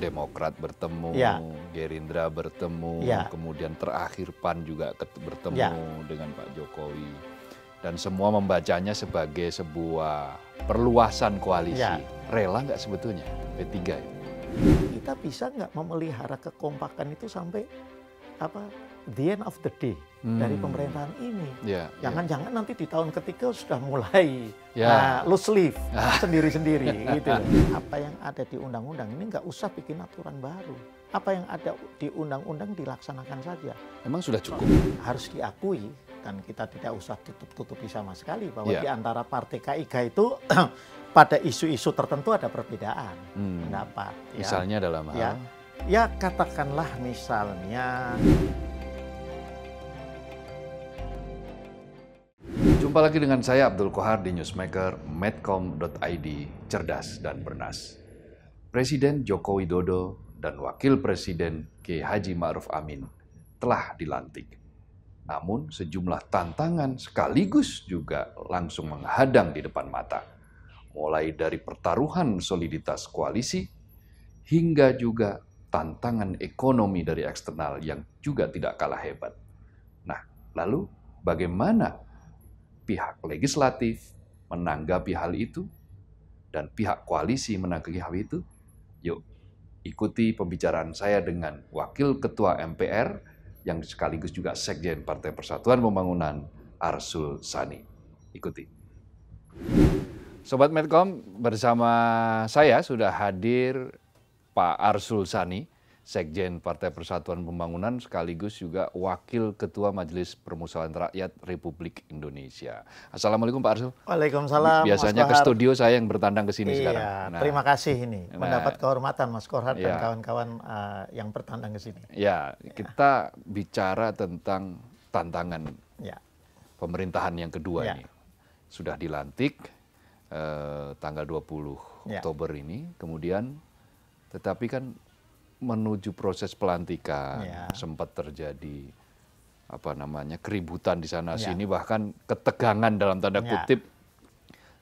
Demokrat bertemu, ya. Gerindra bertemu, ya. kemudian terakhir PAN juga bertemu ya. dengan Pak Jokowi. Dan semua membacanya sebagai sebuah perluasan koalisi. Ya. Rela nggak sebetulnya P3? Kita bisa nggak memelihara kekompakan itu sampai apa the end of the day hmm. dari pemerintahan ini. Ya, ya. Jangan-jangan yeah, yeah. nanti di tahun ketiga sudah mulai yeah. uh, loose leaf ah. sendiri-sendiri gitu. Apa yang ada di undang-undang ini nggak usah bikin aturan baru. Apa yang ada di undang-undang dilaksanakan saja. Emang sudah cukup. Harus diakui dan kita tidak usah tutup-tutupi sama sekali bahwa yeah. di antara partai KIK itu pada isu-isu tertentu ada perbedaan hmm. pendapat. Ya. Misalnya dalam ya. hal? Ya, ya katakanlah misalnya Jumpa lagi dengan saya Abdul Kohar di Newsmaker, medcom.id, cerdas dan bernas. Presiden Joko Widodo dan Wakil Presiden K. Haji Ma'ruf Amin telah dilantik. Namun sejumlah tantangan sekaligus juga langsung menghadang di depan mata. Mulai dari pertaruhan soliditas koalisi, hingga juga tantangan ekonomi dari eksternal yang juga tidak kalah hebat. Nah, lalu bagaimana pihak legislatif menanggapi hal itu dan pihak koalisi menanggapi hal itu, yuk ikuti pembicaraan saya dengan Wakil Ketua MPR yang sekaligus juga Sekjen Partai Persatuan Pembangunan Arsul Sani. Ikuti. Sobat Medcom, bersama saya sudah hadir Pak Arsul Sani, Sekjen Partai Persatuan Pembangunan sekaligus juga Wakil Ketua Majelis Permusyawaratan Rakyat Republik Indonesia. Assalamualaikum Pak Arsul. Waalaikumsalam. Biasanya Mas ke studio saya yang bertandang ke sini iya, sekarang. Nah, terima kasih ini nah, mendapat kehormatan Mas Korhat iya, dan kawan-kawan uh, yang bertandang ke sini. Ya, kita iya. bicara tentang tantangan iya. pemerintahan yang kedua iya. ini. Sudah dilantik eh, tanggal 20 puluh iya. Oktober ini, kemudian tetapi kan menuju proses pelantikan ya. sempat terjadi apa namanya keributan di sana ya. sini bahkan ketegangan dalam tanda ya. kutip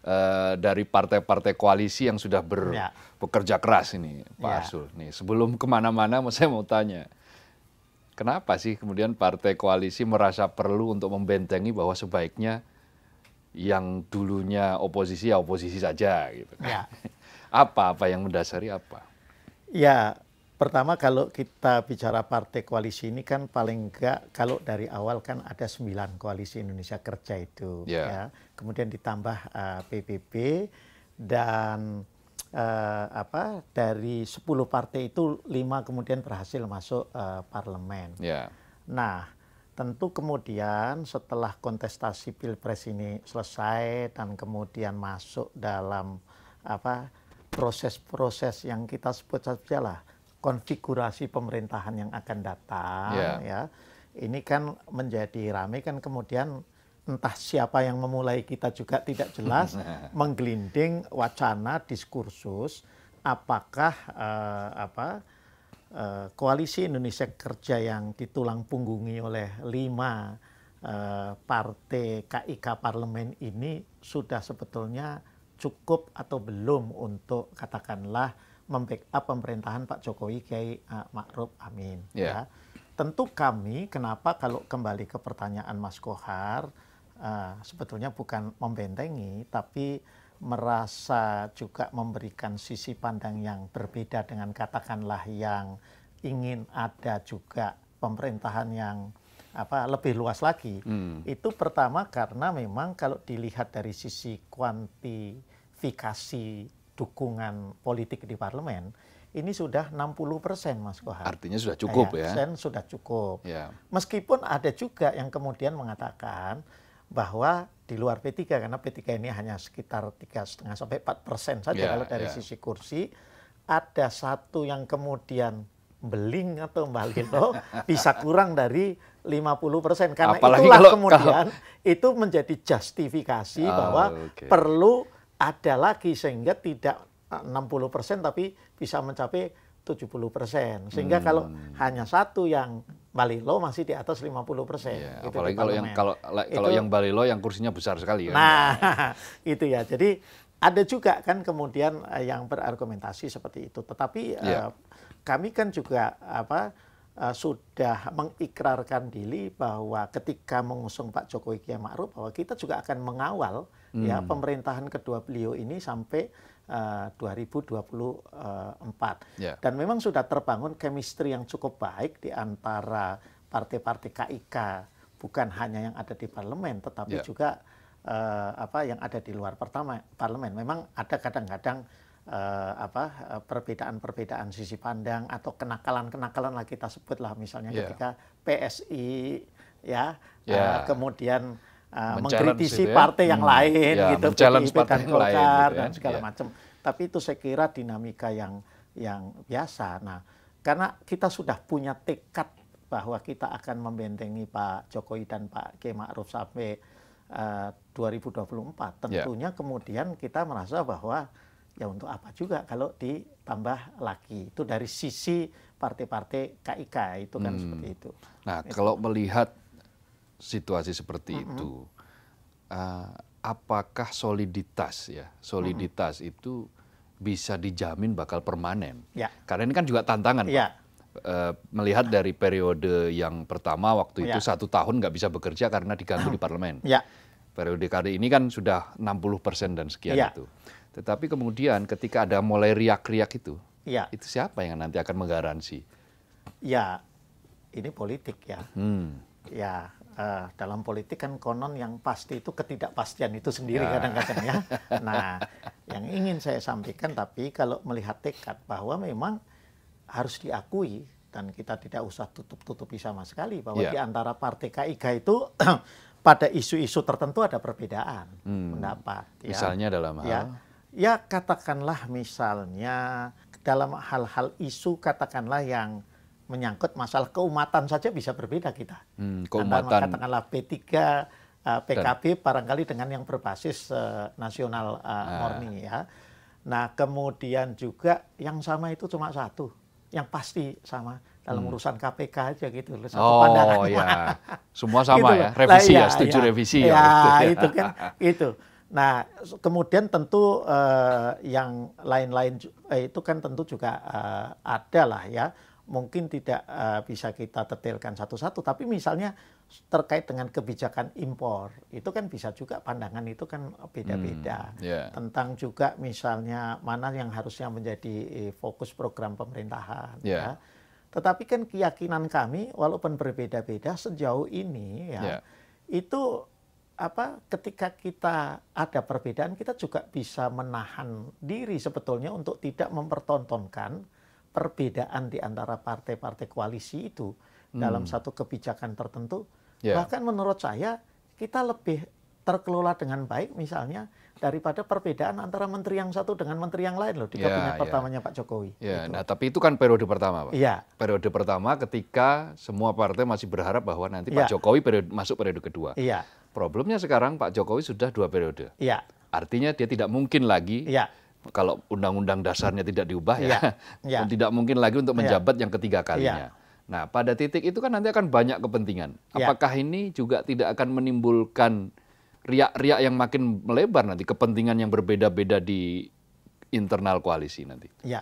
uh, dari partai-partai koalisi yang sudah ber, ya. bekerja keras ini Pak ya. Arsul nih sebelum kemana-mana saya mau tanya kenapa sih kemudian partai koalisi merasa perlu untuk membentengi bahwa sebaiknya yang dulunya oposisi ya oposisi saja gitu kan? apa apa yang mendasari apa ya Pertama kalau kita bicara partai koalisi ini kan paling enggak kalau dari awal kan ada sembilan koalisi Indonesia Kerja itu. Yeah. Ya. Kemudian ditambah uh, eh, PBB dan uh, apa dari sepuluh partai itu lima kemudian berhasil masuk uh, parlemen. Yeah. Nah tentu kemudian setelah kontestasi pilpres ini selesai dan kemudian masuk dalam apa proses-proses yang kita sebut saja lah konfigurasi pemerintahan yang akan datang yeah. ya ini kan menjadi ramai kan kemudian entah siapa yang memulai kita juga tidak jelas menggelinding wacana diskursus apakah uh, apa uh, koalisi Indonesia Kerja yang ditulang punggungi oleh lima uh, partai KIK parlemen ini sudah sebetulnya cukup atau belum untuk katakanlah membackup pemerintahan Pak Jokowi Kiai uh, Ma'ruf Amin. Yeah. Ya. Tentu kami, kenapa kalau kembali ke pertanyaan Mas Kohar, uh, sebetulnya bukan membentengi, tapi merasa juga memberikan sisi pandang yang berbeda dengan katakanlah yang ingin ada juga pemerintahan yang apa lebih luas lagi. Hmm. Itu pertama karena memang kalau dilihat dari sisi kuantifikasi dukungan politik di parlemen ini sudah 60 persen Mas Kohar. Artinya sudah cukup ya? ya. Sudah cukup. Ya. Meskipun ada juga yang kemudian mengatakan bahwa di luar P3 karena P3 ini hanya sekitar tiga setengah sampai 4 persen saja ya, kalau dari ya. sisi kursi ada satu yang kemudian beling atau balilo bisa kurang dari 50 persen karena Apalagi itulah kalau, kemudian kalau... itu menjadi justifikasi oh, bahwa okay. perlu ada lagi sehingga tidak 60% eh, tapi bisa mencapai 70%. Sehingga hmm. kalau hanya satu yang Balilo masih di atas 50 persen. Ya, apalagi kalau yang kalau kalau itu, yang Balilo yang kursinya besar sekali ya. Nah, itu ya. Jadi ada juga kan kemudian eh, yang berargumentasi seperti itu. Tetapi ya. uh, kami kan juga apa uh, sudah mengikrarkan diri bahwa ketika mengusung Pak Jokowi Kiai Ma'ruf bahwa kita juga akan mengawal Ya, hmm. ya pemerintahan kedua beliau ini sampai uh, 2024 yeah. dan memang sudah terbangun chemistry yang cukup baik di antara partai-partai KIK bukan hanya yang ada di parlemen tetapi yeah. juga uh, apa yang ada di luar pertama parlemen memang ada kadang-kadang uh, apa eh, perbedaan-perbedaan sisi pandang atau kenakalan-kenakalan lah kita sebutlah misalnya yeah. ketika PSI ya yeah. Ya. uh, kemudian Ah, mengkritisi ya. partai yang hmm. lain ya, gitu, PDIP dan Golkar gitu ya. dan segala ya. macam. Tapi itu saya kira dinamika yang yang biasa. Nah, karena kita sudah punya tekad bahwa kita akan membentengi Pak Jokowi dan Pak Kiai Ma'ruf sampai eh, uh, 2024. Ya. Tentunya ya. kemudian kita merasa bahwa ya untuk apa juga kalau ditambah lagi itu dari sisi partai-partai KIK itu kan hmm. seperti itu. Nah, itu. kalau melihat situasi seperti mm-hmm. itu, uh, apakah soliditas ya soliditas mm-hmm. itu bisa dijamin bakal permanen? Ya. Karena ini kan juga tantangan, ya. Pak. Uh, melihat dari periode yang pertama waktu itu ya. satu tahun nggak bisa bekerja karena diganggu di parlemen. Ya. Periode kali ini kan sudah 60 persen dan sekian ya. itu. Tetapi kemudian ketika ada mulai riak-riak itu, ya. itu siapa yang nanti akan menggaransi? Ya, ini politik ya. Hmm. Ya, uh, dalam politik kan konon yang pasti itu ketidakpastian itu sendiri ya. kadang-kadang ya. Nah, yang ingin saya sampaikan tapi kalau melihat tekad bahwa memang harus diakui dan kita tidak usah tutup-tutupi sama sekali bahwa yeah. di antara partai KIK itu pada isu-isu tertentu ada perbedaan hmm. pendapat. Ya. Misalnya dalam ya. hal? Ya, ya katakanlah misalnya dalam hal-hal isu katakanlah yang menyangkut masalah keumatan saja bisa berbeda kita. Hmm, keumatan. Antara katakanlah P3, uh, PKB Dan. barangkali dengan yang berbasis uh, nasional uh, murni ya. Nah kemudian juga yang sama itu cuma satu, yang pasti sama dalam hmm. urusan KPK aja gitu loh satu oh, pandangan. Oh ya, semua sama gitu ya, revisi nah, ya, ya, setuju ya. revisi ya. Iya, iya. Ya iya, itu kan itu. Nah, kemudian tentu uh, yang lain-lain eh, itu kan tentu juga uh, ada lah ya mungkin tidak uh, bisa kita detailkan satu-satu, tapi misalnya terkait dengan kebijakan impor, itu kan bisa juga pandangan itu kan beda-beda. Hmm, yeah. Tentang juga misalnya mana yang harusnya menjadi eh, fokus program pemerintahan. Yeah. Ya. Tetapi kan keyakinan kami, walaupun berbeda-beda sejauh ini ya, yeah. itu apa ketika kita ada perbedaan kita juga bisa menahan diri sebetulnya untuk tidak mempertontonkan perbedaan di antara partai-partai koalisi itu hmm. dalam satu kebijakan tertentu. Yeah. Bahkan menurut saya kita lebih terkelola dengan baik misalnya daripada perbedaan antara menteri yang satu dengan menteri yang lain loh di ya, kabinet yeah, pertamanya yeah. Pak Jokowi. Ya, yeah, gitu. nah tapi itu kan periode pertama Pak. Yeah. Periode pertama ketika semua partai masih berharap bahwa nanti Pak ya. Jokowi periode, masuk periode kedua. Iya. Problemnya sekarang Pak Jokowi sudah dua periode. Iya. Artinya dia tidak mungkin lagi. Iya kalau undang-undang dasarnya tidak diubah ya, ya, ya. tidak mungkin lagi untuk iya. menjabat ya. yang ketiga kalinya. Ya. Nah, pada titik itu kan nanti akan banyak kepentingan. Ya. Apakah ini juga tidak akan menimbulkan riak-riak yang makin melebar nanti, kepentingan yang berbeda-beda di internal koalisi nanti? Ya,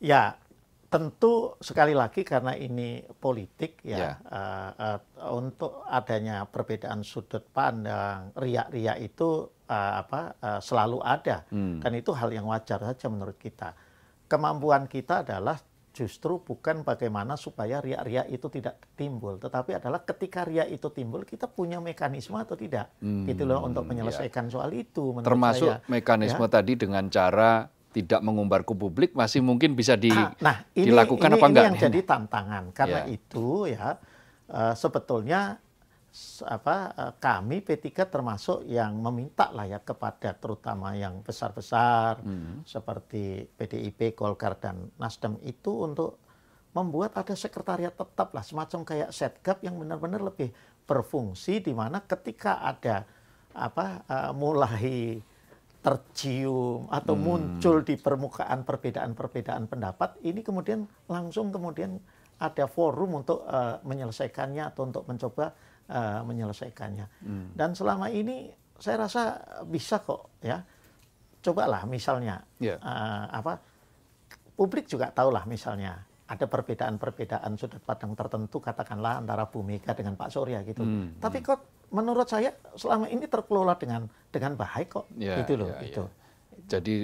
ya tentu sekali lagi karena ini politik ya, ya. Uh, uh, untuk adanya perbedaan sudut pandang, riak-riak itu uh, apa uh, selalu ada hmm. kan itu hal yang wajar saja menurut kita kemampuan kita adalah justru bukan bagaimana supaya ria-ria itu tidak timbul, tetapi adalah ketika ria itu timbul kita punya mekanisme atau tidak, hmm, gitu loh untuk ya. menyelesaikan ya. soal itu. Termasuk saya. mekanisme ya. tadi dengan cara tidak mengumbar ke publik masih mungkin bisa di, nah, nah ini, dilakukan ini, apa ini enggak? Ini yang jadi tantangan karena ya. itu ya uh, sebetulnya apa eh, kami P3 termasuk yang meminta lah ya kepada terutama yang besar-besar hmm. seperti PDIP, Golkar dan Nasdem itu untuk membuat ada sekretariat tetap lah semacam kayak setgap yang benar-benar lebih berfungsi di mana ketika ada apa eh, mulai tercium atau hmm. muncul di permukaan perbedaan-perbedaan pendapat ini kemudian langsung kemudian ada forum untuk uh, menyelesaikannya atau untuk mencoba uh, menyelesaikannya. Hmm. Dan selama ini saya rasa bisa kok ya. Cobalah misalnya yeah. Ya. uh, apa publik juga tahulah misalnya ada perbedaan-perbedaan sudut pandang tertentu katakanlah antara Bu Mega dengan Pak Surya gitu. Hmm. Tapi hmm. kok menurut saya selama ini terkelola dengan dengan baik kok yeah, gitu loh yeah, itu. Yeah. Jadi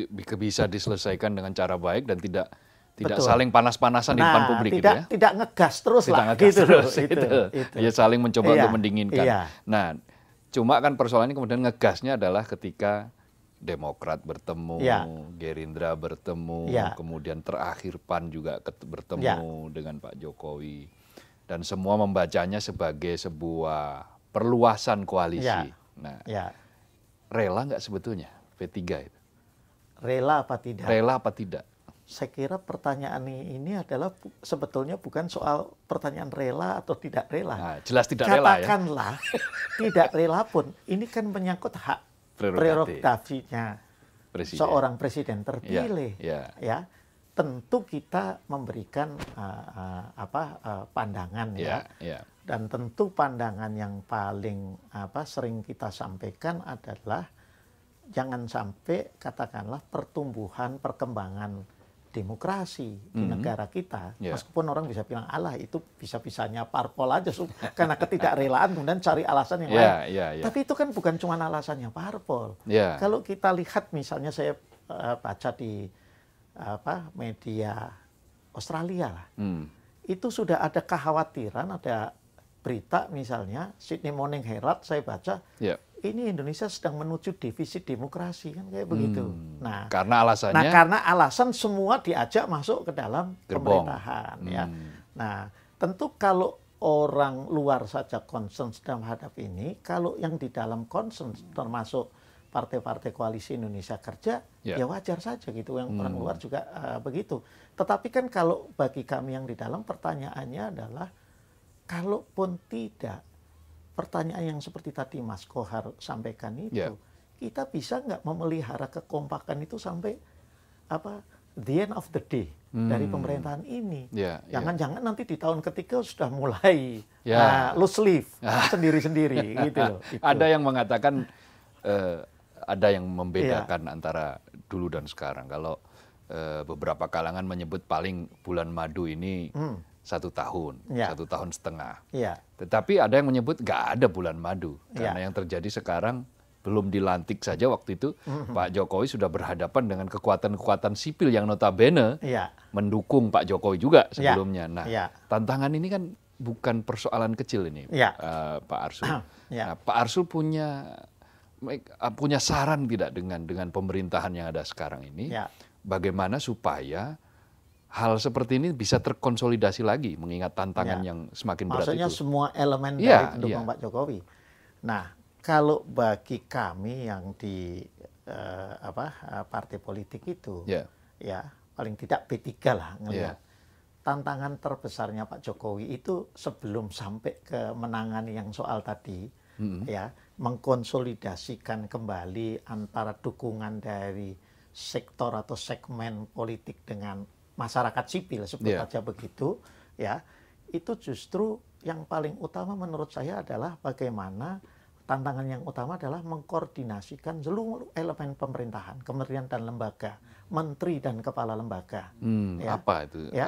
bisa diselesaikan dengan cara baik dan tidak tidak Betul. saling panas-panasan nah, di depan publik gitu tidak, gitu ya. Tidak ngegas terus tidak lah. Ngegas gitu terus, itu, itu. itu. Ya saling mencoba iya, untuk mendinginkan. Iya. Nah, cuma kan persoalannya kemudian ngegasnya adalah ketika Demokrat bertemu, iya. Gerindra bertemu, iya. kemudian terakhir PAN juga bertemu iya. dengan Pak Jokowi dan semua membacanya sebagai sebuah perluasan koalisi. Iya. Nah, iya. rela nggak sebetulnya P3 itu? Rela apa tidak? Rela apa tidak? saya kira pertanyaan ini adalah bu, sebetulnya bukan soal pertanyaan rela atau tidak rela. Nah, jelas tidak Katakanlah, rela ya. Katakanlah tidak rela pun ini kan menyangkut hak prerogatifnya presiden. seorang presiden iya, terpilih. Ya, ya. ya tentu kita memberikan uh, uh, apa uh, pandangan iya, ya. ya. Dan tentu pandangan yang paling apa sering kita sampaikan adalah jangan sampai katakanlah pertumbuhan perkembangan demokrasi mm-hmm. di hmm. negara kita. Yeah. Meskipun orang bisa bilang Allah itu bisa-bisanya parpol aja karena ketidakrelaan kemudian cari alasan yang yeah, lain. Yeah, yeah. Tapi itu kan bukan cuma alasannya parpol. Yeah. Kalau kita lihat misalnya saya uh, baca di apa media Australia lah. Mm. Itu sudah ada kekhawatiran, ada berita misalnya Sydney Morning Herald saya baca yeah ini Indonesia sedang menuju defisit demokrasi kan kayak begitu. Hmm, nah, karena alasannya Nah, karena alasan semua diajak masuk ke dalam gerbong. pemerintahan ya. hmm. ya. Nah, tentu kalau orang luar saja concern sedang hadap ini, kalau yang di dalam concern termasuk partai-partai koalisi Indonesia Kerja, yeah. ya wajar saja gitu. Yang hmm. orang luar juga uh, begitu. Tetapi kan kalau bagi kami yang di dalam pertanyaannya adalah, kalaupun tidak pertanyaan yang seperti tadi Mas Kohar sampaikan itu, yeah. kita bisa nggak memelihara kekompakan itu sampai apa the end of the day hmm. dari pemerintahan ini. Ya, ya. Jangan-jangan yeah, yeah. nanti di tahun ketiga sudah mulai yeah. Ya. uh, loose leaf sendiri-sendiri gitu Itu. Ada yang mengatakan uh, ada yang membedakan yeah. antara dulu dan sekarang. Kalau uh, beberapa kalangan menyebut paling bulan madu ini hmm satu tahun, ya. satu tahun setengah. Ya. Tetapi ada yang menyebut gak ada bulan madu karena ya. yang terjadi sekarang belum dilantik saja waktu itu mm-hmm. Pak Jokowi sudah berhadapan dengan kekuatan-kekuatan sipil yang notabene ya. mendukung Pak Jokowi juga ya. sebelumnya. Ya. Nah, ya. tantangan ini kan bukan persoalan kecil ini, ya. uh, Pak Arsul. ya. nah, Pak Arsul punya eh, punya saran tidak dengan dengan pemerintahan yang ada sekarang ini, Ya. bagaimana supaya hal seperti ini bisa terkonsolidasi lagi mengingat tantangan ya. yang semakin berat Maksudnya semua elemen ya, dari pendukung ya. Pak Jokowi. Nah, kalau bagi kami yang di eh, apa eh, partai politik itu ya, ya paling tidak P3 lah ngelihat. Ya. Tantangan terbesarnya Pak Jokowi itu sebelum sampai ke menangani yang soal tadi -hmm. ya, mengkonsolidasikan kembali antara dukungan dari sektor atau segmen politik dengan masyarakat sipil sebut yeah. begitu ya itu justru yang paling utama menurut saya adalah bagaimana tantangan yang utama adalah mengkoordinasikan seluruh elemen pemerintahan kementerian dan lembaga menteri dan kepala lembaga hmm, ya. apa itu ya.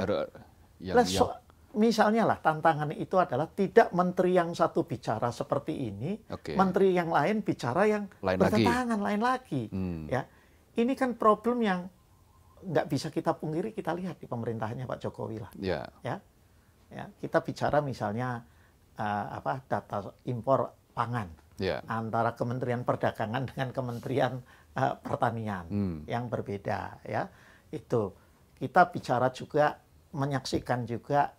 Yang, yang... Misalnya lah tantangan itu adalah tidak menteri yang satu bicara seperti ini, okay. menteri yang lain bicara yang lain bertentangan lagi. lain lagi. Hmm. Ya, ini kan problem yang nggak bisa kita pungkiri kita lihat di pemerintahannya Pak Jokowi lah. Ya. Ya. Ya, kita bicara misalnya uh, apa data impor pangan ya. antara Kementerian Perdagangan dengan Kementerian uh, Pertanian hmm. yang berbeda ya. Itu kita bicara juga menyaksikan juga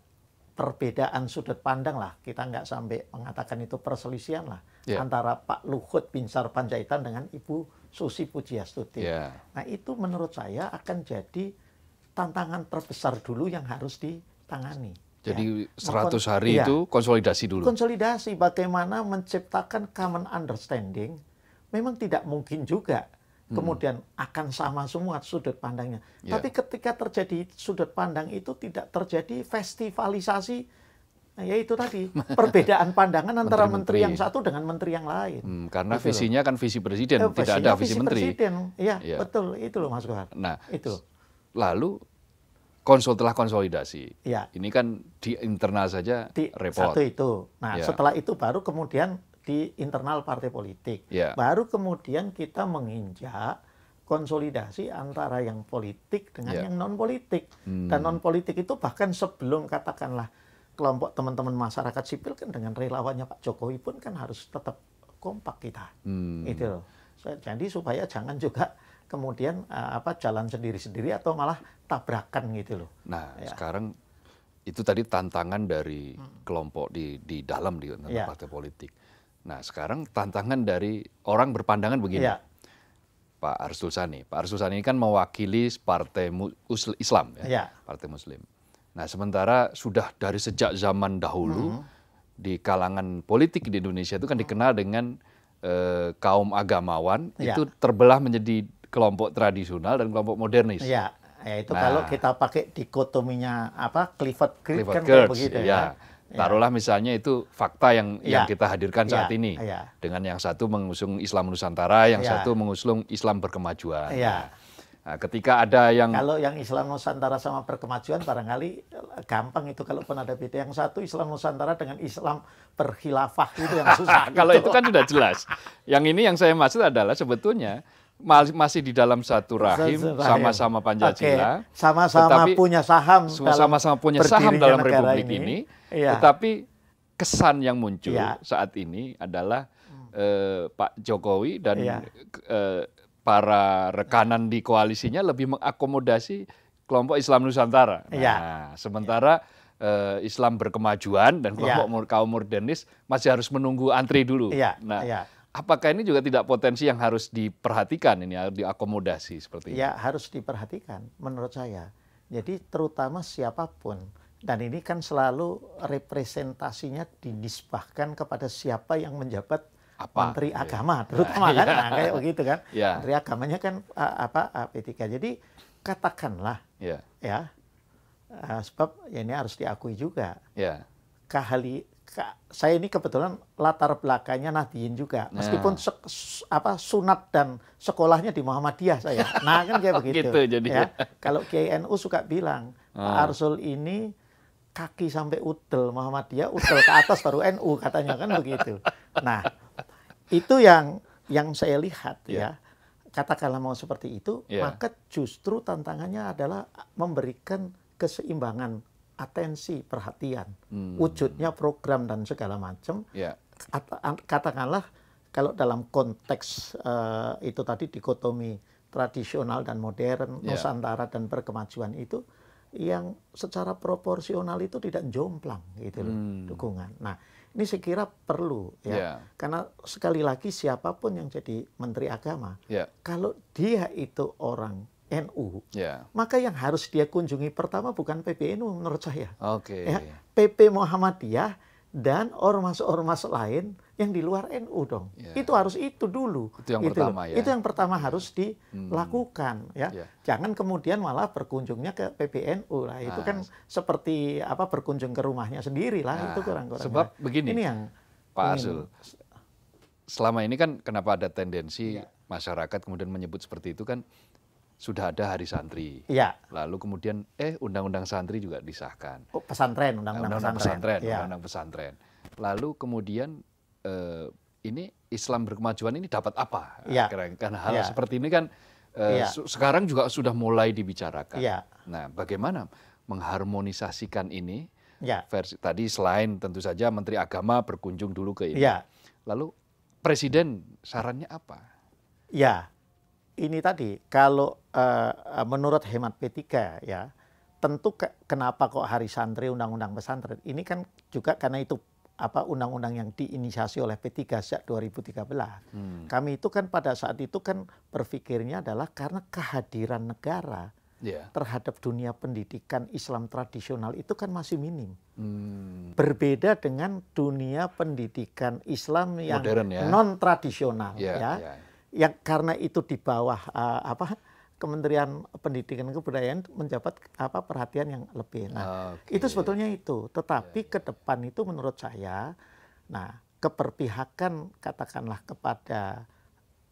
perbedaan sudut pandang lah. Kita nggak sampai mengatakan itu perselisihan lah ya. antara Pak Luhut Binsar Panjaitan dengan Ibu Susi Pujiastuti. Yeah. Nah itu menurut saya akan jadi tantangan terbesar dulu yang harus ditangani. Jadi ya. 100 hari ya. itu konsolidasi dulu. Konsolidasi bagaimana menciptakan common understanding memang tidak mungkin juga hmm. kemudian akan sama semua sudut pandangnya. Yeah. Tapi ketika terjadi sudut pandang itu tidak terjadi festivalisasi Nah, ya itu tadi perbedaan pandangan antara menteri, menteri yang satu dengan menteri yang lain. Hmm, karena gitu visinya loh. kan visi presiden, eh, tidak ada visi, visi menteri. Presiden, ya, ya betul itu loh Mas Gohan. Nah itu. Lalu konsul telah konsolidasi. Ya. Ini kan di internal saja di, repot. Satu itu. Nah ya. setelah itu baru kemudian di internal partai politik. Ya. Baru kemudian kita menginjak konsolidasi antara yang politik dengan ya. yang non politik. Hmm. Dan non politik itu bahkan sebelum katakanlah kelompok teman-teman masyarakat sipil kan dengan relawannya Pak Jokowi pun kan harus tetap kompak kita. Hmm. Itu loh. So, jadi supaya jangan juga kemudian eh, apa jalan sendiri-sendiri atau malah tabrakan gitu loh. Nah, ya. sekarang itu tadi tantangan dari hmm. kelompok di di dalam di ya. partai politik. Nah, sekarang tantangan dari orang berpandangan begini. Ya. Pak Arsul Sani. Pak Arsul Sani kan mewakili partai Islam ya, ya. partai muslim. Nah, sementara sudah dari sejak zaman dahulu hmm. di kalangan politik di Indonesia itu kan dikenal dengan eh, kaum agamawan ya. itu terbelah menjadi kelompok tradisional dan kelompok modernis. Ya, ya itu nah, kalau kita pakai dikotominya apa Clifford Geertz kan begitu ya. ya. ya. Taruhlah misalnya itu fakta yang ya. yang kita hadirkan saat ya. ini. Ya. Dengan yang satu mengusung Islam Nusantara, yang ya. satu mengusung Islam berkemajuan. Ya. Nah, Nah, ketika ada yang kalau yang Islam Nusantara sama perkemajuan barangkali eh, gampang itu kalau pun ada beda yang satu Islam Nusantara dengan Islam perkhilafah itu yang susah. kalau itu. Gitu. kan sudah jelas. Yang ini yang saya maksud adalah sebetulnya masih di dalam satu rahim sama-sama Pancasila, sama sama-sama punya saham, sama-sama punya saham dalam republik ini, ini ya. tetapi kesan yang muncul ya. saat ini adalah hmm. eh, Pak Jokowi dan ya. eh, para rekanan di koalisinya lebih mengakomodasi kelompok Islam Nusantara. Iya. Nah, ya. sementara ya. Uh, Islam berkemajuan dan iya. kelompok ya. kaum modernis masih harus menunggu antri dulu. Ya. Nah, ya. apakah ini juga tidak potensi yang harus diperhatikan ini harus diakomodasi seperti ini? Ya, harus diperhatikan menurut saya. Jadi terutama siapapun dan ini kan selalu representasinya dinisbahkan kepada siapa yang menjabat apa Menteri iya. Agama terutama kan iya. nah, kayak begitu kan. Ya. Menteri agamanya kan uh, apa uh, P3. Jadi katakanlah iya. ya. ya uh, sebab ya ini harus diakui juga. Ya. Kahali ka, saya ini kebetulan latar belakangnya Nahdien juga. Nah. Meskipun se, apa sunat dan sekolahnya di Muhammadiyah saya. Nah, kan kayak oh, begitu. gitu, jadi. Ya. Kalau KNU NU suka bilang, hmm. Pak Arsul ini kaki sampai utel Muhammadiyah, utel ke atas baru NU katanya kan begitu. Nah, itu yang yang saya lihat yeah. ya iya. katakanlah mau seperti itu, yeah. maka justru tantangannya adalah memberikan keseimbangan atensi, perhatian, hmm. wujudnya program dan segala macam. Yeah. Katakanlah kalau dalam konteks uh, itu tadi dikotomi tradisional dan modern, yeah. Nusantara dan berkemajuan itu yang secara proporsional itu tidak jomplang gitu loh hmm. dukungan. Nah, ini saya kira perlu ya. Yeah. Karena sekali lagi siapapun yang jadi menteri agama, yeah. kalau dia itu orang NU, yeah. maka yang harus dia kunjungi pertama bukan PBNU menurut saya. Oke. Okay. Ya, PP Muhammadiyah dan ormas-ormas lain yang di luar NU dong. Yeah. Itu harus itu dulu. Itu yang itu pertama loh. ya. Itu yang pertama harus dilakukan hmm. ya. Yeah. Jangan kemudian malah berkunjungnya ke PBNU lah. Itu kan nah. kan seperti apa berkunjung ke rumahnya sendiri lah nah, itu kurang-kurangnya. Sebab begini. Ini yang Pak Azul. Selama ini kan kenapa ada tendensi yeah. masyarakat kemudian menyebut seperti itu kan sudah ada hari santri. Ya. Lalu kemudian eh undang-undang santri juga disahkan. Oh, pesantren, undang-undang pesantren. Undang-undang pesantren, ya. undang-undang pesantren. Lalu kemudian uh, ini Islam berkemajuan ini dapat apa? Ya. Karena hal ya. seperti ini kan uh, ya. sekarang juga sudah mulai dibicarakan. Ya. Nah, bagaimana mengharmonisasikan ini? Ya. Versi tadi selain tentu saja Menteri Agama berkunjung dulu ke ini. Ya. Lalu Presiden sarannya apa? Ya, ini tadi kalau uh, menurut hemat P3 ya, tentu ke, kenapa kok hari santri undang-undang pesantren ini kan juga karena itu apa undang-undang yang diinisiasi oleh P3 sejak 2013. Hmm. Kami itu kan pada saat itu kan berpikirnya adalah karena kehadiran negara yeah. terhadap dunia pendidikan Islam tradisional itu kan masih minim. Hmm. Berbeda dengan dunia pendidikan Islam yang ya. non tradisional yeah, ya. Yeah. Yang karena itu di bawah uh, apa Kementerian Pendidikan Kebudayaan menjabat apa perhatian yang lebih. Nah, okay. itu sebetulnya itu. Tetapi yeah. ke depan itu menurut saya, nah keperpihakan katakanlah kepada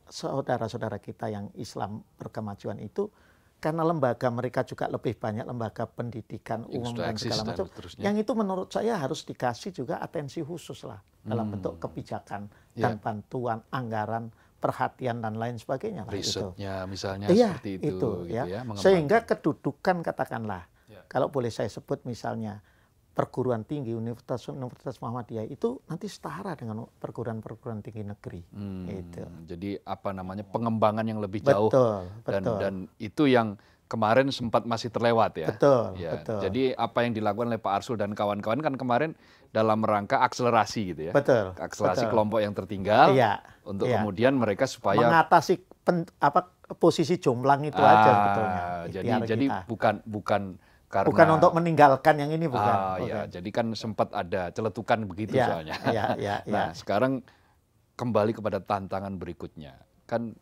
saudara-saudara kita yang Islam berkemajuan itu karena lembaga mereka juga lebih banyak lembaga pendidikan umum dan segala macam. yang itu menurut saya harus dikasih juga atensi khusus lah dalam hmm. bentuk kebijakan yeah. dan ya. bantuan anggaran perhatian dan lain sebagainya lah gitu. Risetnya itu. misalnya iya, seperti itu, itu gitu ya. ya Sehingga kedudukan katakanlah ya. kalau boleh saya sebut misalnya perguruan tinggi Universitas Universitas Muhammadiyah itu nanti setara dengan perguruan-perguruan tinggi negeri. Hmm, itu. Jadi apa namanya pengembangan yang lebih jauh betul, dan betul. dan itu yang kemarin sempat masih terlewat ya. Betul, ya. betul. Jadi apa yang dilakukan oleh Pak Arsul dan kawan-kawan kan kemarin dalam rangka akselerasi gitu ya. Betul. Akselerasi betul. kelompok yang tertinggal. Iya. Untuk iya. kemudian mereka supaya mengatasi pen, apa posisi jomblang itu ah, aja sebetulnya. Jadi kita. jadi bukan bukan karena bukan untuk meninggalkan yang ini bukan. Ah, iya, ya, jadi kan sempat ada celetukan begitu ya, soalnya. Iya, iya, iya. Nah, sekarang kembali kepada tantangan berikutnya. Kan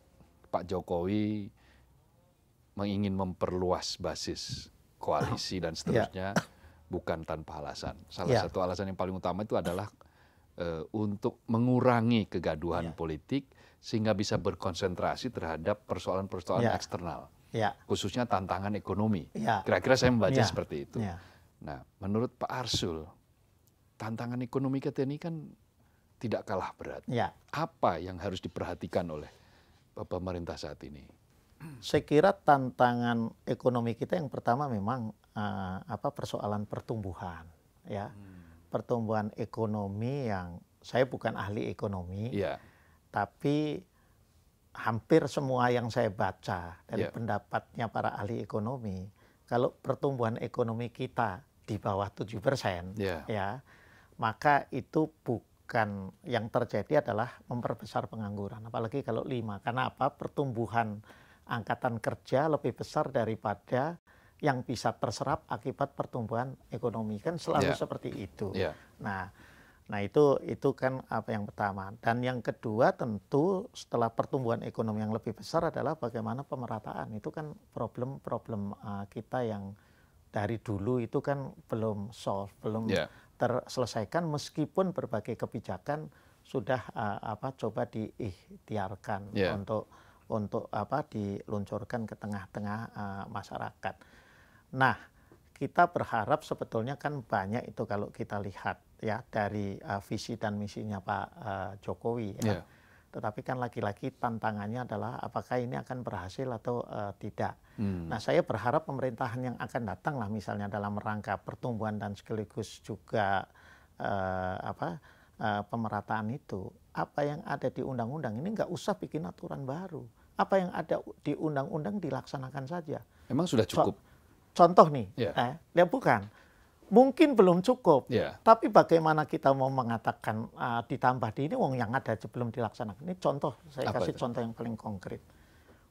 Pak Jokowi mengingin memperluas basis koalisi dan ya. seterusnya yeah. bukan tanpa alasan. Salah yeah. satu alasan yang paling utama itu adalah e, untuk mengurangi kegaduhan yeah. politik sehingga bisa berkonsentrasi terhadap persoalan-persoalan yeah. eksternal, yeah. khususnya tantangan ekonomi. Ya. Kira-kira yeah. saya membaca yeah. seperti itu. Yeah. Nah, menurut Pak Arsul, tantangan ekonomi kita ini kan tidak kalah berat. Yeah. Apa yang harus diperhatikan oleh pemerintah saat ini? Saya kira tantangan ekonomi kita yang pertama memang uh, apa persoalan pertumbuhan ya. Hmm. Pertumbuhan ekonomi yang saya bukan ahli ekonomi. Yeah. Tapi hampir semua yang saya baca dari yeah. pendapatnya para ahli ekonomi, kalau pertumbuhan ekonomi kita di bawah 7 persen, iya. ya, maka itu bukan yang terjadi adalah memperbesar pengangguran. Apalagi kalau lima, karena apa? Pertumbuhan angkatan kerja lebih besar daripada yang bisa terserap akibat pertumbuhan ekonomi kan selalu yeah. seperti itu. Yeah. Nah, nah itu itu kan apa yang pertama. Dan yang kedua tentu setelah pertumbuhan ekonomi yang lebih besar adalah bagaimana pemerataan. Itu kan problem-problem uh, kita yang dari dulu itu kan belum solve, belum yeah. terselesaikan meskipun berbagai kebijakan sudah uh, apa coba diikhtiarkan yeah. untuk untuk apa diluncurkan ke tengah-tengah uh, masyarakat. Nah, kita berharap sebetulnya kan banyak itu kalau kita lihat ya dari uh, visi dan misinya Pak uh, Jokowi ya. Yeah. Tetapi kan lagi-lagi tantangannya adalah apakah ini akan berhasil atau uh, tidak. Hmm. Nah, saya berharap pemerintahan yang akan datang lah misalnya dalam rangka pertumbuhan dan sekaligus juga uh, apa uh, pemerataan itu apa yang ada di undang-undang ini nggak usah bikin aturan baru apa yang ada di undang-undang dilaksanakan saja. Emang sudah cukup? contoh nih, yeah. eh, ya bukan. Mungkin belum cukup, yeah. tapi bagaimana kita mau mengatakan uh, ditambah di ini, wong yang ada aja belum dilaksanakan. Ini contoh, saya apa kasih itu? contoh yang paling konkret.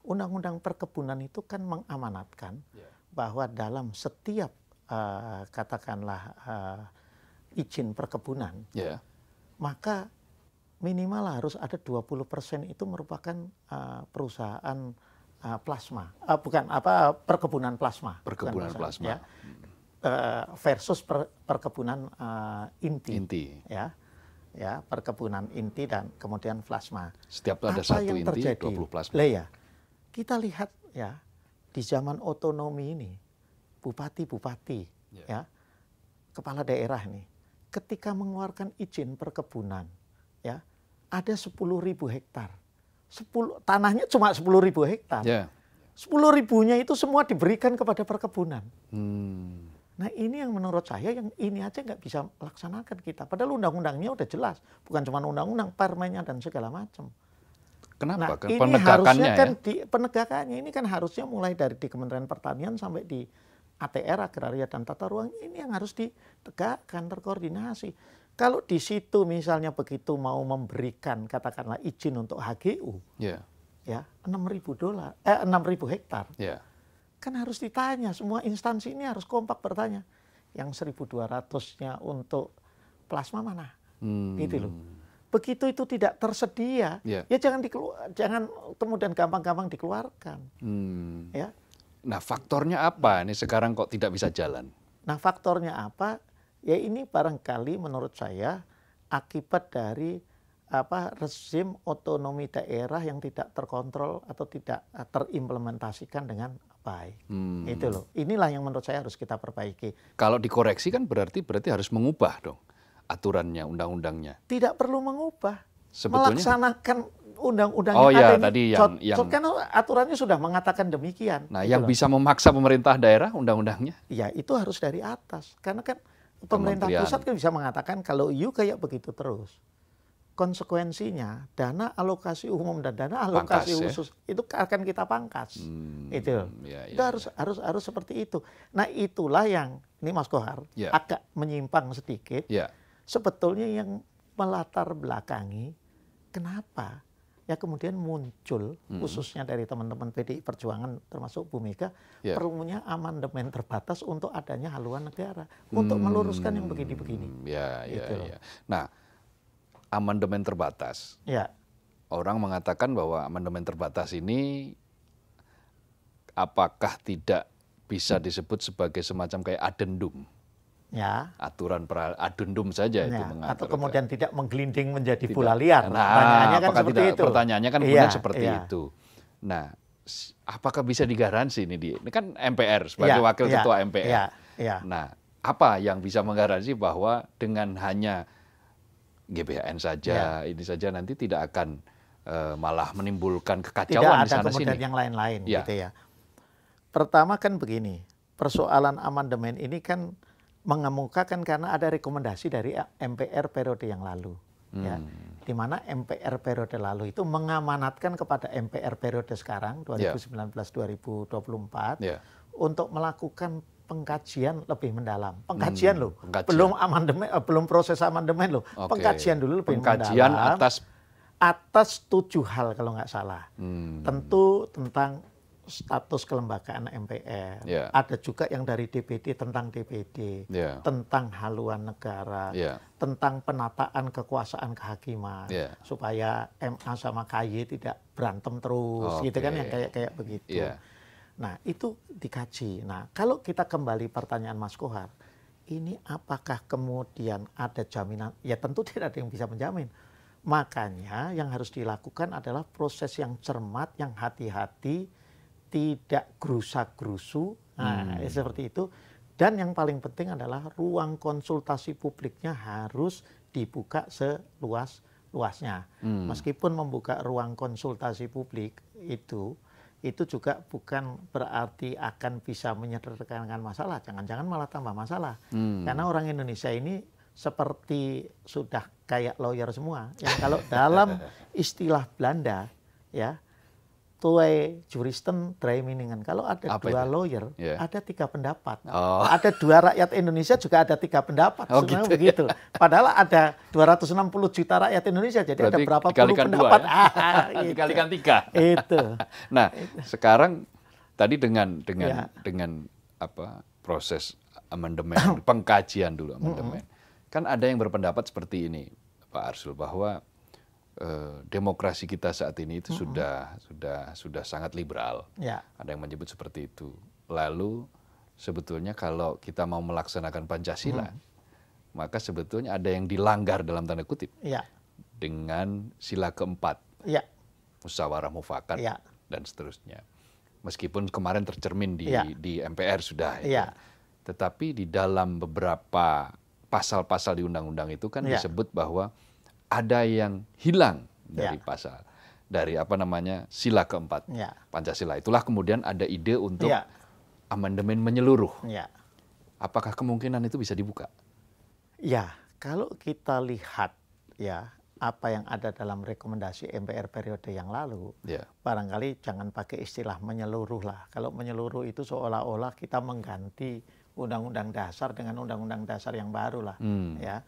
Undang-undang perkebunan itu kan mengamanatkan yeah. bahwa dalam setiap uh, katakanlah uh, izin perkebunan, yeah. maka minimal harus ada 20% itu merupakan uh, perusahaan uh, plasma. Uh, bukan apa perkebunan plasma. Perkebunan bukan, plasma. Ya. Uh, versus per, perkebunan uh, inti. Inti. Ya. Ya, perkebunan inti dan kemudian plasma. Setiap ada apa satu yang inti terjadi? 20 plasma. Leia, Kita lihat ya di zaman otonomi ini bupati-bupati yeah. ya kepala daerah nih ketika mengeluarkan izin perkebunan ya ada sepuluh ribu hektar. 10, tanahnya cuma sepuluh ribu hektar. Yeah. Ya. 10 ribunya itu semua diberikan kepada perkebunan. Hmm. Nah ini yang menurut saya yang ini aja nggak bisa laksanakan kita. Padahal undang-undangnya udah jelas. Bukan cuma undang-undang, permennya dan segala macam. Kenapa? Nah, ini harusnya kan ya? di, penegakannya ini kan harusnya mulai dari di Kementerian Pertanian sampai di ATR Agraria dan Tata Ruang ini yang harus ditegakkan terkoordinasi. Kalau di situ misalnya begitu mau memberikan katakanlah izin untuk HGU, yeah. ya, ya ribu dolar, eh enam ribu hektar, yeah. kan harus ditanya semua instansi ini harus kompak bertanya, yang 1.200-nya untuk plasma mana, hmm. gitu loh. Begitu itu tidak tersedia, yeah. ya jangan dikelu, jangan kemudian gampang-gampang dikeluarkan, hmm. ya. Nah faktornya apa ini sekarang kok tidak bisa jalan? Nah faktornya apa? Ya ini barangkali menurut saya akibat dari apa rezim otonomi daerah yang tidak terkontrol atau tidak eh, terimplementasikan dengan baik. Hmm. Itu loh. Inilah yang menurut saya harus kita perbaiki. Kalau dikoreksi kan berarti berarti harus mengubah dong aturannya, undang-undangnya. Tidak perlu mengubah. Sebetulnya melaksanakan undang-undang oh, yang ya, ada tadi Yang, yang... kan aturannya sudah mengatakan demikian. Nah, gitu yang loh. bisa memaksa pemerintah daerah undang-undangnya? Ya, itu harus dari atas. Karena kan pemerintah pusat kan bisa mengatakan kalau you kayak begitu terus konsekuensinya dana alokasi umum dan dana alokasi pangkas, ya. khusus ya? itu akan kita pangkas hmm, itu ya, ya, itu harus ya. harus harus seperti itu nah itulah yang ini Mas Kohar ya. agak menyimpang sedikit ya. sebetulnya yang melatar belakangi kenapa ya kemudian muncul hmm. khususnya dari teman-teman PDI Perjuangan termasuk Bu Mega yeah. perlunya amandemen terbatas untuk adanya haluan negara hmm. untuk meluruskan yang begini-begini. Ya, ya, gitu. ya. Nah, amandemen terbatas. Ya. Orang mengatakan bahwa amandemen terbatas ini apakah tidak bisa disebut sebagai semacam kayak adendum? ya. aturan adendum saja ya. itu mengatur. Atau kan. kemudian ya. tidak menggelinding menjadi tidak. bola liar. Nah, pertanyaannya kan seperti itu. Pertanyaannya kan kemudian iya, seperti iya. itu. Nah, apakah bisa digaransi ini dia? Ini kan MPR sebagai iya, wakil iya, ketua MPR. Iya, iya. Nah, apa yang bisa menggaransi bahwa dengan hanya GBHN saja ya. ini saja nanti tidak akan e, malah menimbulkan kekacauan tidak di sana sini. Tidak ada yang lain-lain ya. gitu ya. Pertama kan begini, persoalan amandemen ini kan mengemukakan karena ada rekomendasi dari MPR periode yang lalu. Ya. Hmm. Ya, di mana MPR periode lalu itu mengamanatkan kepada MPR periode sekarang 2019-2024 ya. yeah. untuk melakukan pengkajian lebih mendalam. Hmm, pengkajian hmm, loh, pengkajian. belum amandemen, eh, belum proses amandemen loh. Okay. Pengkajian dulu lebih pengkajian mendalam. Pengkajian atas atas tujuh hal kalau nggak salah. Hmm. Tentu tentang status kelembagaan MPR, yeah. ada juga yang dari DPD tentang DPD, yeah. tentang haluan negara, yeah. tentang penataan kekuasaan kehakiman, yeah. supaya MA sama KY tidak berantem terus, okay. gitu kan yang kayak kayak begitu. Yeah. Nah itu dikaji. Nah kalau kita kembali pertanyaan Mas Kohar, ini apakah kemudian ada jaminan? Ya tentu tidak ada yang bisa menjamin. Makanya yang harus dilakukan adalah proses yang cermat, yang hati-hati, tidak gerusa-gerusu, nah, hmm. seperti itu. Dan yang paling penting adalah ruang konsultasi publiknya harus dibuka seluas-luasnya. Hmm. Meskipun membuka ruang konsultasi publik itu, itu juga bukan berarti akan bisa menyederhanakan masalah. Jangan-jangan malah tambah masalah. Hmm. Karena orang Indonesia ini seperti sudah kayak lawyer semua. Yang kalau dalam istilah Belanda, ya tuai juristen dry meaningan. Kalau ada Apa dua itu? lawyer, yeah. ada tiga pendapat. Oh. Ada dua rakyat Indonesia juga ada tiga pendapat. Oh, Sebenarnya gitu, ya. begitu. Ya? Padahal ada 260 juta rakyat Indonesia, jadi Berarti ada berapa puluh pendapat. ya? ah, gitu. Dikalikan tiga. itu. nah, itu. sekarang tadi dengan dengan ya. dengan apa proses amandemen, pengkajian dulu amandemen. Mm -hmm. Kan ada yang berpendapat seperti ini, Pak Arsul, bahwa Eh, demokrasi kita saat ini itu mm -hmm. sudah sudah sudah sangat liberal. Yeah. Ada yang menyebut seperti itu. Lalu sebetulnya kalau kita mau melaksanakan Pancasila, mm -hmm. maka sebetulnya ada yang dilanggar dalam tanda kutip yeah. dengan sila keempat, yeah. musyawarah mufakat yeah. dan seterusnya. Meskipun kemarin tercermin di yeah. di MPR sudah, yeah. tetapi di dalam beberapa pasal-pasal di undang-undang itu kan yeah. disebut bahwa ada yang hilang ya. dari ya. pasal dari apa namanya sila keempat ya. Pancasila. Itulah kemudian ada ide untuk ya. amandemen menyeluruh. Ya. Apakah kemungkinan itu bisa dibuka? Ya, kalau kita lihat ya apa yang ada dalam rekomendasi MPR periode yang lalu, ya. barangkali jangan pakai istilah menyeluruh lah. Kalau menyeluruh itu seolah-olah kita mengganti undang-undang dasar dengan undang-undang dasar yang baru lah, hmm. ya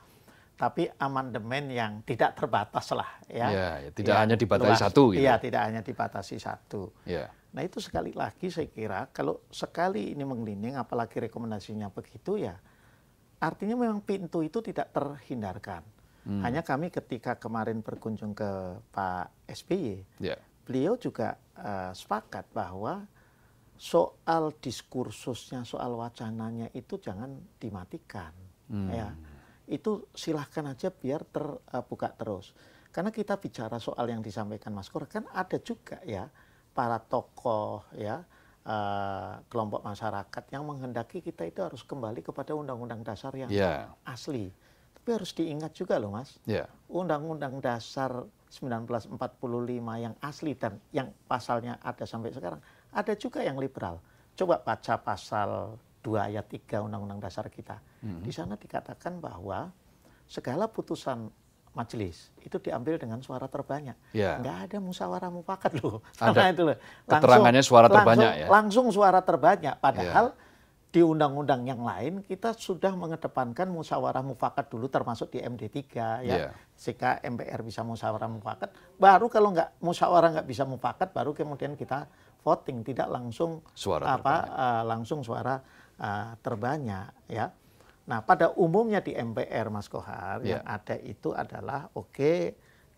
tapi amandemen yang tidak terbatas lah ya. Iya, ya tidak ya, hanya dibatasi luas, satu gitu. ya tidak hanya dibatasi satu. Ya. Nah, itu sekali lagi saya kira kalau sekali ini menggelinding apalagi rekomendasinya begitu ya artinya memang pintu itu tidak terhindarkan. Hmm. Hanya kami ketika kemarin berkunjung ke Pak SBY, ya. beliau juga uh, sepakat bahwa soal diskursusnya, soal wacananya itu jangan dimatikan. Hmm. Ya, itu silahkan aja biar terbuka terus. Karena kita bicara soal yang disampaikan Mas Kur, kan ada juga ya para tokoh ya uh, kelompok masyarakat yang menghendaki kita itu harus kembali kepada Undang-Undang Dasar yang yeah. asli. Tapi harus diingat juga loh Mas, undang ya. Undang-Undang Dasar 1945 yang asli dan yang pasalnya ada sampai sekarang, ada juga yang liberal. Coba baca pasal 2 ayat 3 Undang-Undang Dasar kita. Hmm. Di sana dikatakan bahwa segala putusan majelis itu diambil dengan suara terbanyak. Ya. Nggak ada musyawarah mufakat loh. Ada itu loh. Langsung, keterangannya suara terbanyak langsung, ya. Langsung suara terbanyak. Padahal ya. di undang-undang yang lain kita sudah mengedepankan musyawarah mufakat dulu termasuk di MD3 ya. ya. Jika MPR bisa musyawarah mufakat, baru kalau nggak musyawarah nggak bisa mufakat, baru kemudian kita voting tidak langsung suara apa uh, langsung suara Eh, terbanyak ya. Nah, pada umumnya di MPR Mas Kohar yeah. yang ada itu adalah oke okay,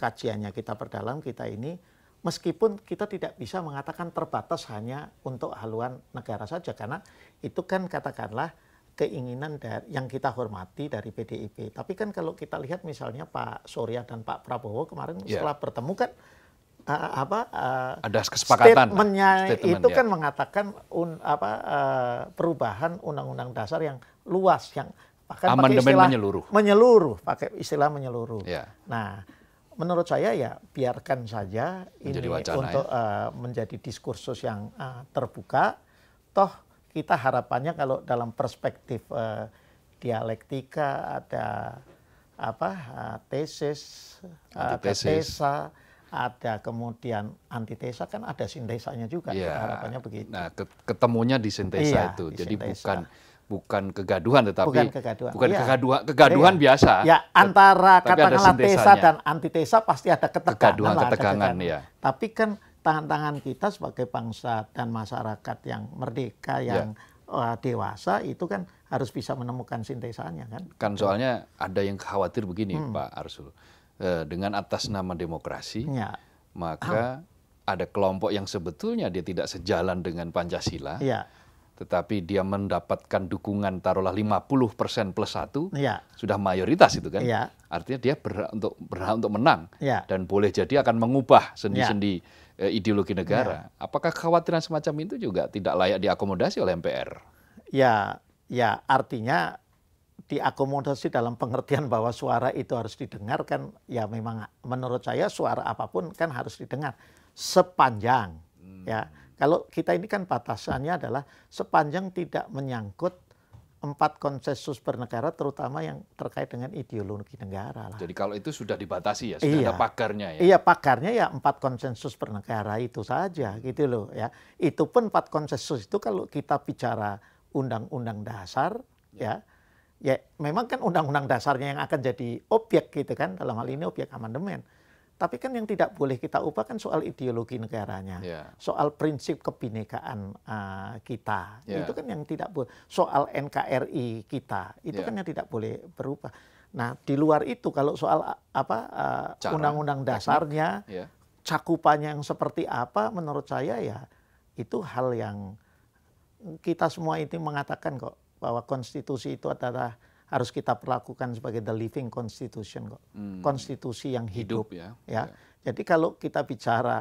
kajiannya kita perdalam kita ini meskipun kita tidak bisa mengatakan terbatas hanya untuk haluan negara saja karena itu kan katakanlah keinginan dari, yang kita hormati dari PDIP. Tapi kan kalau kita lihat misalnya Pak Surya dan Pak Prabowo kemarin yeah. setelah bertemu kan uh, apa uh, ada kesepakatan statementnya statement, itu ya. kan mengatakan un, apa uh, perubahan undang-undang dasar yang luas yang bahkan pakai istilah menyeluruh menyeluruh pakai istilah menyeluruh ya. nah menurut saya ya biarkan saja ini wacana, ya. untuk ya. uh, menjadi diskursus yang uh, terbuka toh kita harapannya kalau dalam perspektif uh, dialektika ada apa uh, tesis, antitesis. Uh, tesa, ada kemudian antitesa kan ada sintesanya juga ya. harapannya begitu. Nah, ketemunya di sintesa iya, itu. Jadi sintesa. bukan bukan kegaduhan tetapi bukan kegaduhan. Bukan iya. kegaduhan, kegaduhan iya. biasa. Ya, antara katakanlah tesa dan antitesa pasti ada ketegangan, kegaduhan, lah, ketegangan ya. Tapi kan tangan-tangan kita sebagai bangsa dan masyarakat yang merdeka iya. yang ya dewasa itu kan harus bisa menemukan sintesanya kan. Kan soalnya ada yang khawatir begini hmm. Pak Arsul. Eh, dengan atas nama demokrasi, ya. maka ah. ada kelompok yang sebetulnya dia tidak sejalan dengan Pancasila, ya. tetapi dia mendapatkan dukungan taruhlah 50 persen plus satu, ya. sudah mayoritas itu kan, ya. artinya dia berhak untuk berhak untuk menang ya. dan boleh jadi akan mengubah sendi-sendi ya. Eh, ideologi negara. Ya. Apakah khawatiran semacam itu juga tidak layak diakomodasi oleh MPR? Ya, ya artinya diakomodasi dalam pengertian bahwa suara itu harus didengarkan ya memang menurut saya suara apapun kan harus didengar sepanjang hmm. ya kalau kita ini kan batasannya adalah sepanjang tidak menyangkut empat konsensus bernegara terutama yang terkait dengan ideologi negara lah. Jadi kalau itu sudah dibatasi ya, sudah iya. ada pakarnya ya. Iya, pakarnya ya empat konsensus bernegara itu saja gitu loh ya. Itu pun empat konsensus itu kalau kita bicara undang-undang dasar ya, ya ya memang kan undang-undang dasarnya yang akan jadi objek gitu kan dalam hal ini objek amandemen. Tapi kan yang tidak boleh kita ubah kan soal ideologi negaranya, yeah. soal prinsip kebinekaan uh, kita, yeah. itu kan yang tidak boleh. Soal NKRI kita, itu yeah. kan yang tidak boleh berubah. Nah di luar itu kalau soal ah, apa uh, undang-undang dasarnya, yeah. cakupannya yang seperti apa, menurut saya ya itu hal yang kita semua itu mengatakan kok bahwa konstitusi itu adalah harus kita perlakukan sebagai the living constitution kok. Hmm. Konstitusi yang hidup, hidup ya. ya. ya. Jadi kalau kita bicara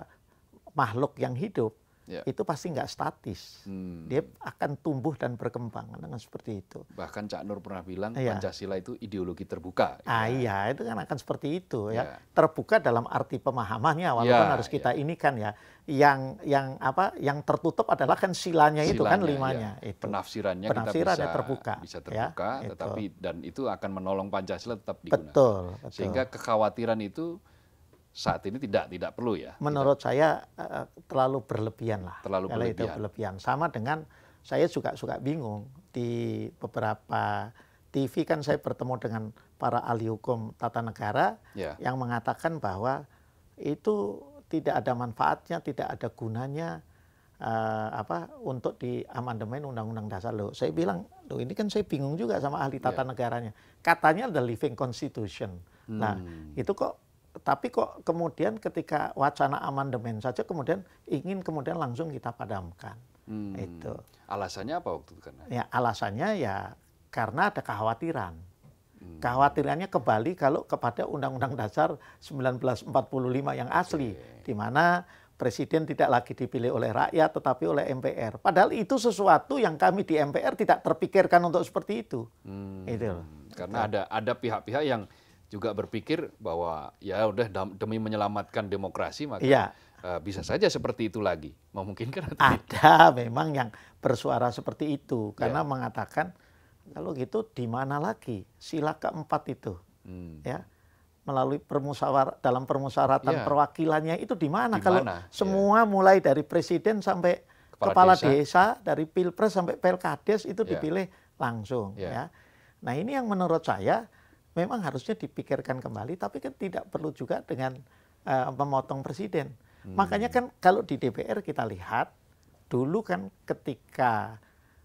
makhluk yang hidup, yeah. itu pasti nggak statis. Hmm. Dia akan tumbuh dan berkembang dengan seperti itu. Bahkan Cak Nur pernah bilang yeah. Pancasila itu ideologi terbuka. Gitu ah ya. iya, itu kan akan seperti itu ya. ya. Terbuka dalam arti pemahamannya walaupun ya, harus kita ini kan ya yang yang apa yang tertutup adalah kan silanya, silanya itu kan limanya ya. itu penafsirannya, penafsirannya kita bisa terbuka bisa terbuka ya, tetapi dan itu akan menolong Pancasila tetap digunakan betul, betul. sehingga kekhawatiran itu saat ini tidak tidak perlu ya. Menurut tidak. saya eh, terlalu berlebihan lah. Terlalu Kalau berlebihan. Itu berlebihan. Sama dengan saya juga suka bingung di beberapa TV kan saya bertemu dengan para ahli hukum tata negara ya. yang mengatakan bahwa itu tidak ada manfaatnya, tidak ada gunanya uh, apa untuk di amandemen undang-undang dasar loh Saya bilang, loh ini kan saya bingung juga sama ahli tata ya. negaranya. Katanya ada living constitution. Nah, hmm. Nah, itu kok tapi kok kemudian ketika wacana amandemen saja kemudian ingin kemudian langsung kita padamkan. Hmm. Itu. Alasannya apa waktu itu kan? Ya, alasannya ya karena ada kekhawatiran. Hmm. Kekhawatirannya kembali kalau kepada Undang-Undang Dasar 1945 yang asli okay. di mana presiden tidak lagi dipilih oleh rakyat tetapi oleh MPR. Padahal itu sesuatu yang kami di MPR tidak terpikirkan untuk seperti itu. Hmm. Itu. Karena ada ada pihak-pihak yang juga berpikir bahwa ya udah demi menyelamatkan demokrasi maka ya. bisa saja seperti itu lagi memungkinkan atau ada itu. memang yang bersuara seperti itu iya. karena ya. mengatakan kalau gitu di mana lagi sila keempat itu hmm. ya melalui permusawar dalam permusyawaratan ya. perwakilannya itu di mana kalau iya. semua mulai dari presiden sampai kepala, kepala desa. desa dari pilpres sampai pelkades itu ya. dipilih langsung ya. ya nah ini yang menurut saya memang harusnya dipikirkan kembali, tapi kan tidak perlu juga dengan uh, memotong presiden. Hmm. Makanya kan kalau di DPR kita lihat dulu kan ketika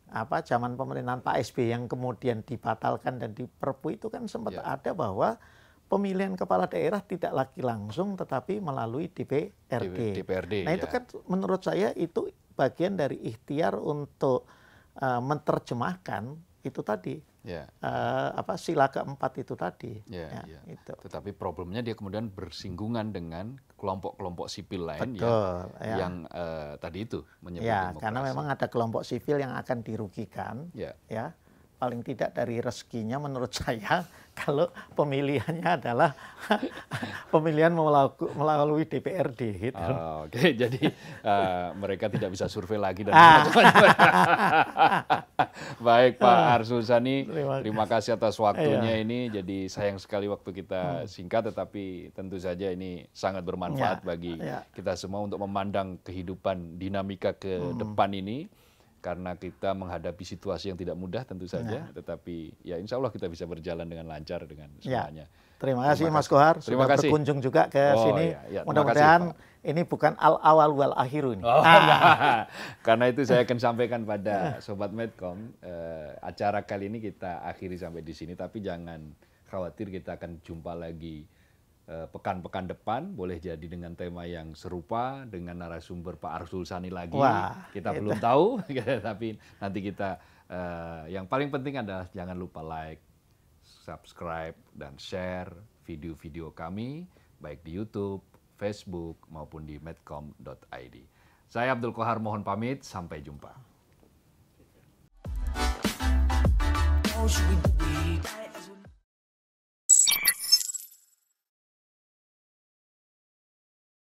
apa zaman pemerintahan Pak SBY yang kemudian dibatalkan dan diperpu itu kan sempat yeah. ada bahwa pemilihan kepala daerah tidak lagi langsung tetapi melalui DPRD. DPRD nah itu yeah. kan menurut saya itu bagian dari ikhtiar untuk uh, menerjemahkan itu tadi yeah. Ya. uh, apa sila keempat itu tadi. Yeah, ya, yeah. Ya. Itu. Tetapi problemnya dia kemudian bersinggungan dengan kelompok-kelompok sipil lain Betul, yang, ya. yang uh, tadi itu menyebut ya, Karena memang ada kelompok sipil yang akan dirugikan, yeah. ya paling tidak dari rezekinya menurut saya kalau pemilihannya adalah pemilihan melalui DPRD gitu. Oh, Oke, okay. jadi uh, mereka tidak bisa survei lagi dan ah. Baik Pak ah. Arsul Sani, terima, kasih atas waktunya iya. ini. Jadi sayang sekali waktu kita hmm. singkat, tetapi tentu saja ini sangat bermanfaat ya, bagi ya. kita semua untuk memandang kehidupan dinamika ke hmm. depan ini. Karena kita menghadapi situasi yang tidak mudah tentu saja, ya. tetapi ya insya Allah kita bisa berjalan dengan lancar dengan ya. semuanya. Ya. Terima kasih Mas Kohar Terima sudah kasih. berkunjung juga ke oh, sini. Ya, ya. Mudah-mudahan ini bukan al awal wal ini. Oh, ah. Karena itu saya akan sampaikan pada sobat Medcom eh, acara kali ini kita akhiri sampai di sini tapi jangan khawatir kita akan jumpa lagi eh, pekan-pekan eh, depan boleh jadi dengan tema yang serupa dengan narasumber Pak Arsul Sani lagi. Wah, kita itu. belum tahu tapi nanti kita eh, yang paling penting adalah jangan lupa like subscribe, dan share video-video kami baik di YouTube, Facebook, maupun di medcom.id. Saya Abdul Kohar mohon pamit, sampai jumpa.